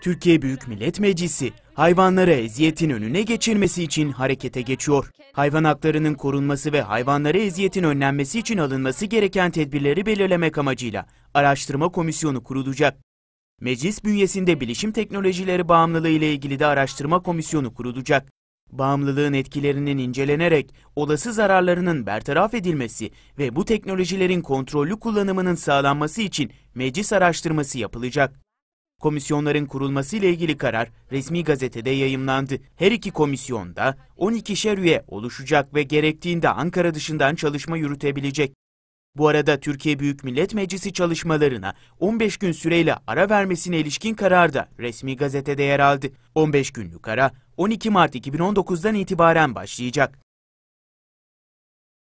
Türkiye Büyük Millet Meclisi hayvanlara eziyetin önüne geçilmesi için harekete geçiyor. Hayvan haklarının korunması ve hayvanlara eziyetin önlenmesi için alınması gereken tedbirleri belirlemek amacıyla araştırma komisyonu kurulacak. Meclis bünyesinde bilişim teknolojileri bağımlılığı ile ilgili de araştırma komisyonu kurulacak. Bağımlılığın etkilerinin incelenerek olası zararlarının bertaraf edilmesi ve bu teknolojilerin kontrollü kullanımının sağlanması için meclis araştırması yapılacak. Komisyonların kurulması ile ilgili karar resmi gazetede yayımlandı. Her iki komisyonda 12'şer üye oluşacak ve gerektiğinde Ankara dışından çalışma yürütebilecek. Bu arada Türkiye Büyük Millet Meclisi çalışmalarına 15 gün süreyle ara vermesine ilişkin karar da resmi gazetede yer aldı. 15 günlük ara 12 Mart 2019'dan itibaren başlayacak.